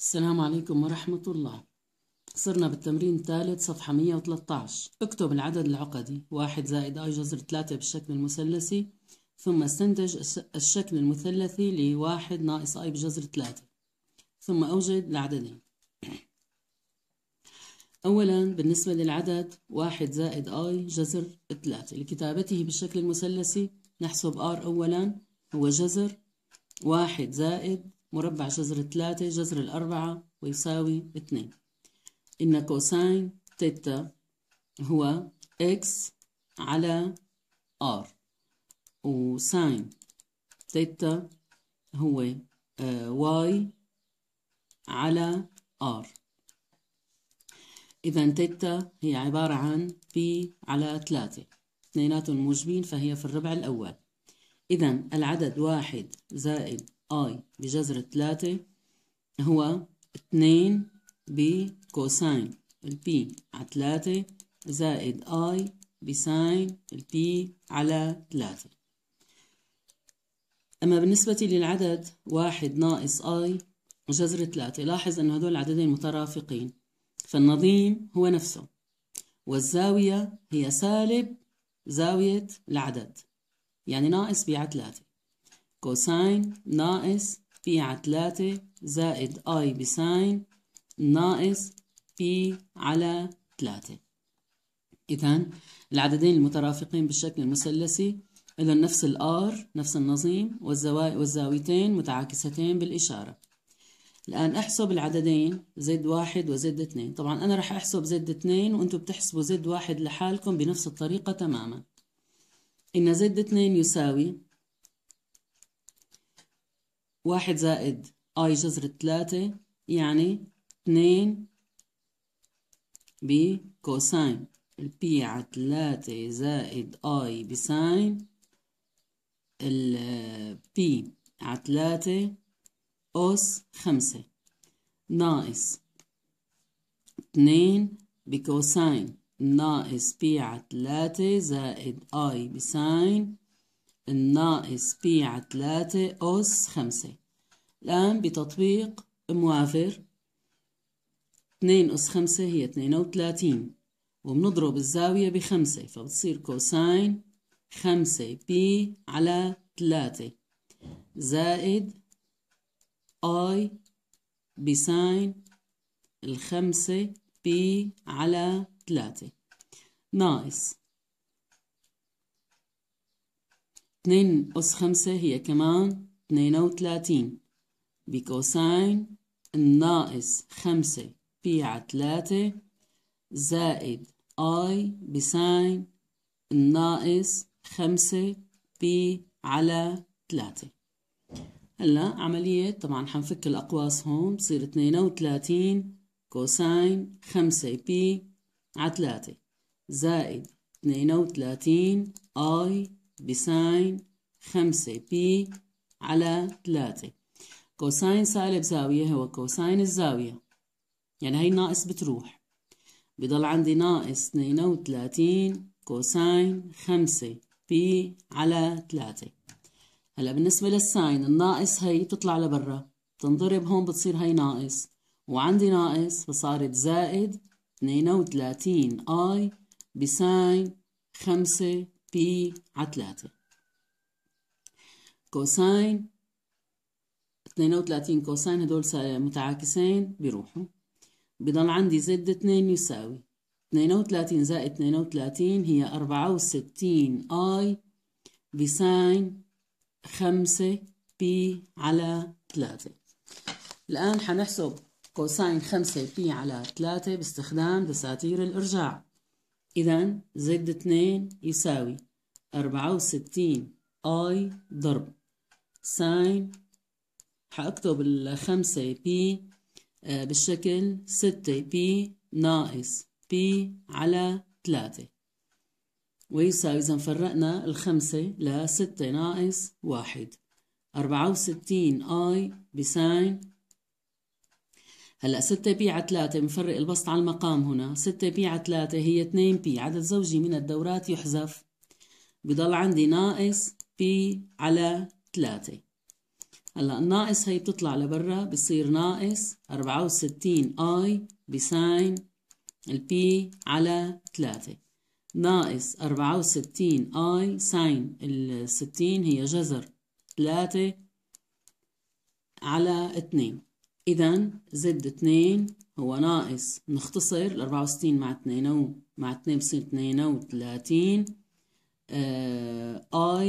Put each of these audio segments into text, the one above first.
السلام عليكم ورحمة الله صرنا بالتمرين الثالث صفحة 113 اكتب العدد العقدي 1 زائد اي جذر 3 بالشكل المثلثي ثم استنتج الشكل المثلثي ل 1 ناقص اي بجذر 3 ثم أوجد العددين أولا بالنسبة للعدد 1 زائد اي جذر 3 لكتابته بالشكل المثلثي نحسب r أولا هو جذر 1 زائد مربع جذر ثلاثة جذر الأربعة ويساوي اثنين إن كوساين تيتا هو إكس على آر وساين تيتا هو آه، واي على آر إذا تيتا هي عبارة عن بي على ثلاثة اثنيناتهم موجبين فهي في الربع الأول إذا العدد واحد زائد اي بجذر تلاتة هو اتنين بكوساين البي على تلاتة زائد اي بساين البي على تلاتة أما بالنسبة للعدد واحد ناقص اي جذر تلاتة لاحظ أن هدول العددين مترافقين فالنظيم هو نفسه والزاوية هي سالب زاوية العدد يعني ناقص بي على تلاتة كوساين ناقص بي على ثلاثة زائد اي بساين ناقص بي على ثلاثة إذا العددين المترافقين بالشكل المثلثي إذا نفس الآر نفس النظيم والزاويتين متعاكستين بالإشارة الآن احسب العددين زد واحد وزد اثنين طبعا أنا رح أحسب زد اثنين وأنتم بتحسبوا زد واحد لحالكم بنفس الطريقة تماما إن زد اثنين يساوي واحد زائد اي جذر تلاتة يعني اتنين بكوساين البي على ثلاثة زائد اي بساين البي على ثلاثة أوس خمسة ناقص اتنين بكوساين ناقص بي على ثلاثة زائد اي بساين الناقص بي على 3 أس 5 الآن بتطبيق موافر 2 أس 5 هي 32 وبنضرب الزاوية بخمسة فبتصير كوساين خمسة بي على تلاتة زائد اي بساين الخمسة بي على تلاتة ناقص 2 أس 5 هي كمان 32 بكوساين ناقص 5 بي على 3 زائد اي بساين ناقص 5 بي على 3 هلا عملية طبعا حنفك الأقواس هون بصير 32 كوساين 5 بي على 3 زائد 32 اي بساين خمسة بي على ثلاثة كوساين سالب زاوية هو كوساين الزاوية يعني هي ناقص بتروح بضل عندي ناقص اثنين وثلاثين كوساين خمسة بي على ثلاثة هلا بالنسبة للساين الناقص هي بتطلع لبرا بتنضرب هون بتصير هي ناقص وعندي ناقص فصارت زائد اثنين وثلاثين اي بساين خمسة بي على ثلاثة كوساين اثنين وثلاثين كوساين هدول متعاكسين بيروحوا بضل عندي زد اثنين يساوي اثنين وثلاثين زائد اثنين وثلاثين هي أربعة وستين اي بساين خمسة بي على ثلاثة الآن حنحسب كوساين خمسة بي على ثلاثة باستخدام دساتير الإرجاع إذا زد اتنين يساوي أربعة وستين أي ضرب ساين حأكتب الخمسة بي آه، بالشكل ستة بي ناقص بي على تلاتة ويساوي إذا فرقنا الخمسة لستة ناقص واحد أربعة وستين أي بساين هلا 6 بي على 3 بنفرق البسط على المقام هنا 6 بي على 3 هي 2 بي عدد زوجي من الدورات يحذف بضل عندي ناقص بي على 3 هلا الناقص هي بتطلع لبرا بصير ناقص 64 اي بساين البي على 3 ناقص 64 اي ساين ال 60 هي جذر 3 على 2 إذا زد اتنين هو ناقص نختصر الأربعة وستين مع اتنين أو مع اتنين بصير اتنين أو تلاتين آي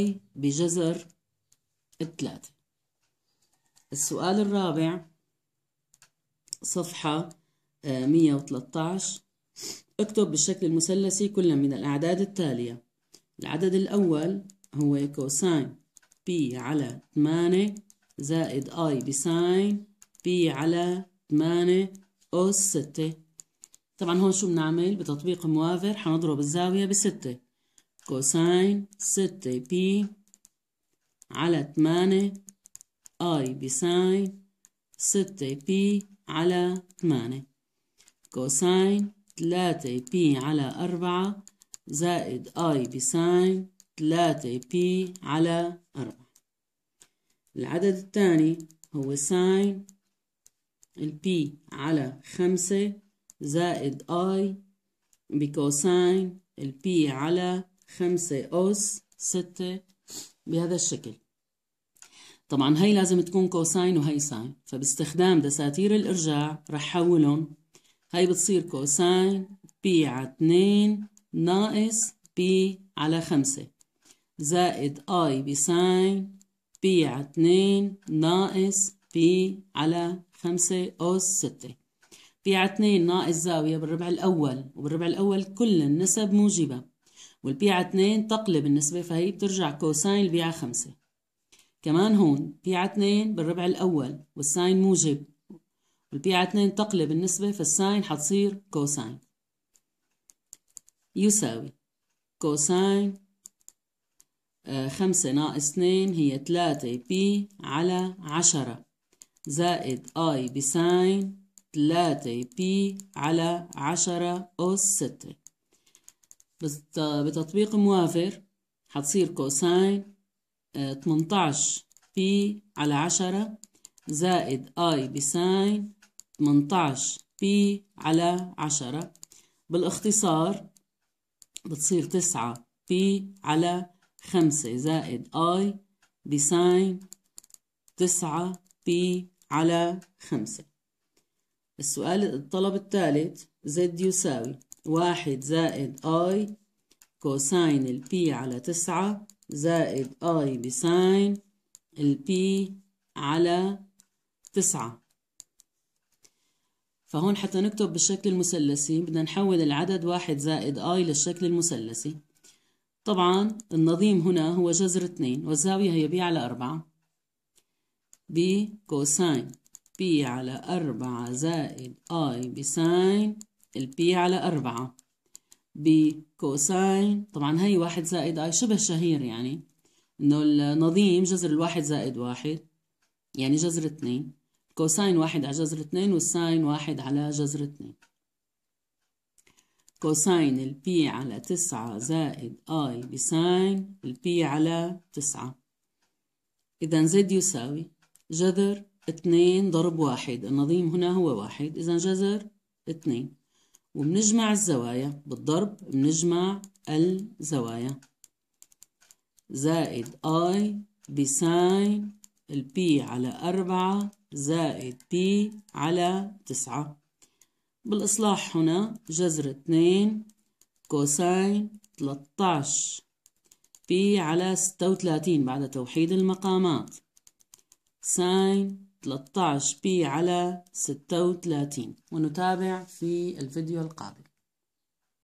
آه، بجذر التلاتة السؤال الرابع صفحة آه، مية وتلتاش اكتب بالشكل المثلثي كل من الأعداد التالية العدد الأول هو كوساين بي على ثمانية زائد اي بساين بي على 8 أس 6 طبعا هون شو بنعمل بتطبيق موافر حنضرب الزاوية بستة كوساين ستة بي على 8 اي بساين ستة بي على 8 كوساين 3 بي على 4 زائد اي بساين 3 بي على 4 العدد الثاني هو ساين البي على خمسة زائد اي بكوساين البي على خمسة أوس ستة بهذا الشكل طبعا هي لازم تكون كوساين وهي ساين فباستخدام دساتير الإرجاع رح حولهم هي بتصير كوساين بي على اتنين ناقص بي على خمسة زائد اي بساين بي على اتنين ناقص بي على خمسة أوس ستة بي على اتنين ناقص زاوية بالربع الأول وبالربع الأول كل النسب موجبة والبي على اتنين تقلب النسبة فهي بترجع كوساين البي على خمسة كمان هون بي على اتنين بالربع الأول والساين موجب والبي على اتنين تقلب النسبة فالساين حتصير كوساين يساوي كوساين آه، خمسة ناقص اتنين هي تلاتة بي على عشرة زائد اي بساين تلاتة بي على عشرة أس ستة بتطبيق موافر حتصير كوساين آه، تمنتعش بي على عشرة زائد اي بساين تمنتعش بي على عشرة بالاختصار بتصير تسعة بي على خمسة زائد اي بساين تسعة بي على خمسة السؤال الطلب الثالث زد يساوي واحد زائد اي كوساين البي على تسعة زائد اي بساين البي على تسعة فهون حتى نكتب بالشكل المثلثي بدنا نحول العدد واحد زائد اي للشكل المثلثي طبعا النظيم هنا هو جذر اتنين والزاوية هي بي على أربعة بكوساين بي على أربعة زائد آي بساين البي على أربعة بكوساين طبعا هي واحد زائد آي شبه شهير يعني إنه النظيم جذر الواحد زائد واحد يعني جذر اثنين كوساين واحد على جذر اثنين والساين واحد على جذر اثنين كوساين البي على تسعة زائد آي بساين البي على تسعة إذا زد يساوي جذر اثنين ضرب واحد النظيم هنا هو واحد إذا جذر اثنين وبنجمع الزوايا بالضرب بنجمع الزوايا زائد اي بساين البي على أربعة زائد بي على تسعة بالإصلاح هنا جذر اثنين كوساين 13 بي على ستة 36 بعد توحيد المقامات ساين 13 بي على 36 ونتابع في الفيديو القادم